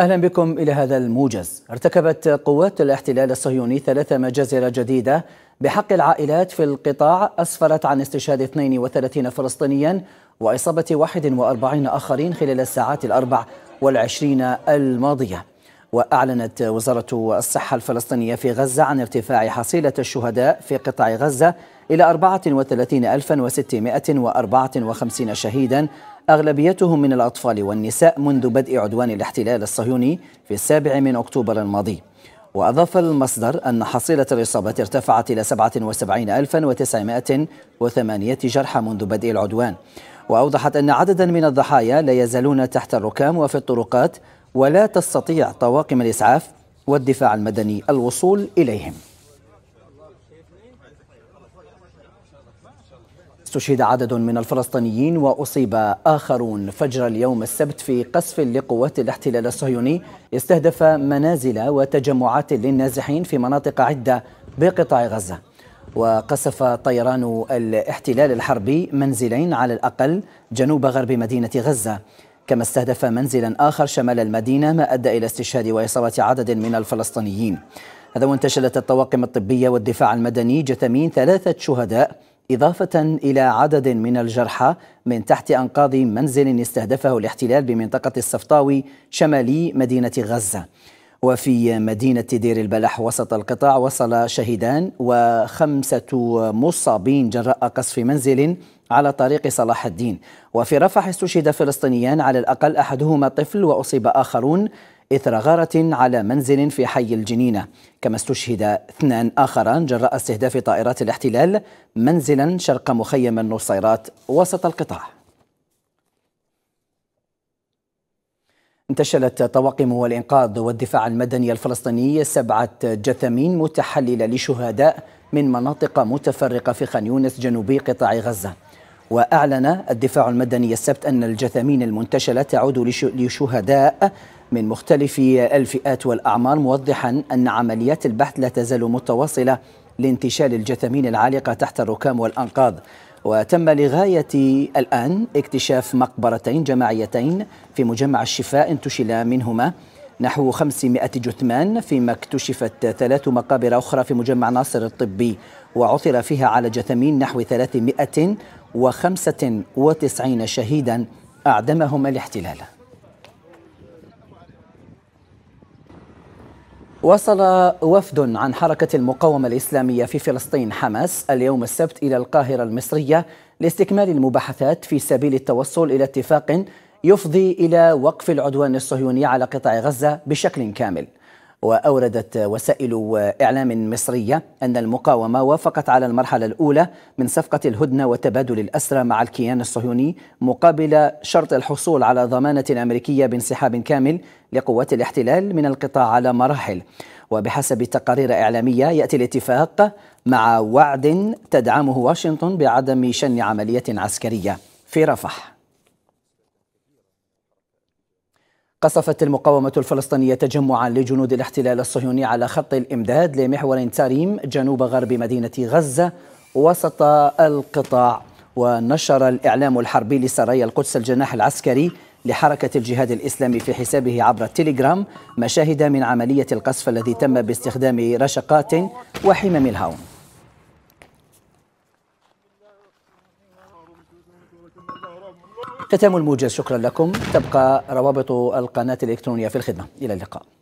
أهلا بكم إلى هذا الموجز ارتكبت قوات الاحتلال الصهيوني ثلاث مجازر جديدة بحق العائلات في القطاع أسفرت عن استشهاد 32 فلسطينيا وإصابة 41 آخرين خلال الساعات الأربع والعشرين الماضية وأعلنت وزارة الصحة الفلسطينية في غزة عن ارتفاع حصيلة الشهداء في قطاع غزة إلى 34654 شهيدا أغلبيتهم من الأطفال والنساء منذ بدء عدوان الاحتلال الصهيوني في السابع من أكتوبر الماضي وأضاف المصدر أن حصيلة الإصابات ارتفعت إلى 77908 جرحى منذ بدء العدوان وأوضحت أن عددا من الضحايا لا يزالون تحت الركام وفي الطرقات ولا تستطيع طواقم الإسعاف والدفاع المدني الوصول إليهم استشهد عدد من الفلسطينيين وأصيب آخرون فجر اليوم السبت في قصف لقوات الاحتلال الصهيوني استهدف منازل وتجمعات للنازحين في مناطق عدة بقطاع غزة وقصف طيران الاحتلال الحربي منزلين على الأقل جنوب غرب مدينة غزة كما استهدف منزلا آخر شمال المدينة ما أدى إلى استشهاد وإصابة عدد من الفلسطينيين هذا وانتشلت الطواقم الطبية والدفاع المدني جثمين ثلاثة شهداء إضافة إلى عدد من الجرحى من تحت أنقاض منزل استهدفه الاحتلال بمنطقة الصفطاوي شمالي مدينة غزة وفي مدينة دير البلح وسط القطاع وصل شهيدان وخمسة مصابين جراء قصف منزل على طريق صلاح الدين وفي رفح استشهد فلسطينيان على الأقل أحدهما طفل وأصيب آخرون إثر غارة على منزل في حي الجنينة كما استشهد اثنان آخران جراء استهداف طائرات الاحتلال منزلا شرق مخيم النصيرات وسط القطاع انتشلت طواقم والإنقاذ والدفاع المدني الفلسطيني سبعة جثمين متحللة لشهداء من مناطق متفرقة في خان يونس جنوبي قطاع غزة وأعلن الدفاع المدني السبت أن الجثمين المنتشلة تعود لشهداء من مختلف الفئات والأعمار موضحا أن عمليات البحث لا تزال متواصلة لانتشال الجثامين العالقة تحت الركام والأنقاض وتم لغاية الآن اكتشاف مقبرتين جماعيتين في مجمع الشفاء انتشل منهما نحو 500 جثمان فيما اكتشفت ثلاث مقابر أخرى في مجمع ناصر الطبي وعثر فيها على جثمين نحو 395 شهيدا أعدمهما الاحتلال وصل وفد عن حركة المقاومة الإسلامية في فلسطين حماس اليوم السبت إلى القاهرة المصرية لاستكمال المباحثات في سبيل التوصل إلى اتفاق يفضي إلى وقف العدوان الصهيوني على قطاع غزة بشكل كامل وأوردت وسائل إعلام مصرية أن المقاومة وافقت على المرحلة الأولى من صفقة الهدنة وتبادل الأسرى مع الكيان الصهيوني مقابل شرط الحصول على ضمانة أمريكية بانسحاب كامل لقوات الاحتلال من القطاع على مراحل وبحسب تقارير إعلامية يأتي الاتفاق مع وعد تدعمه واشنطن بعدم شن عملية عسكرية في رفح قصفت المقاومة الفلسطينية تجمعا لجنود الاحتلال الصهيوني على خط الإمداد لمحور تاريم جنوب غرب مدينة غزة وسط القطاع ونشر الإعلام الحربي لسرايا القدس الجناح العسكري لحركة الجهاد الإسلامي في حسابه عبر التليجرام مشاهد من عملية القصف الذي تم باستخدام رشقات وحمم الهاون تتم الموجز شكرا لكم تبقى روابط القناة الإلكترونية في الخدمة إلى اللقاء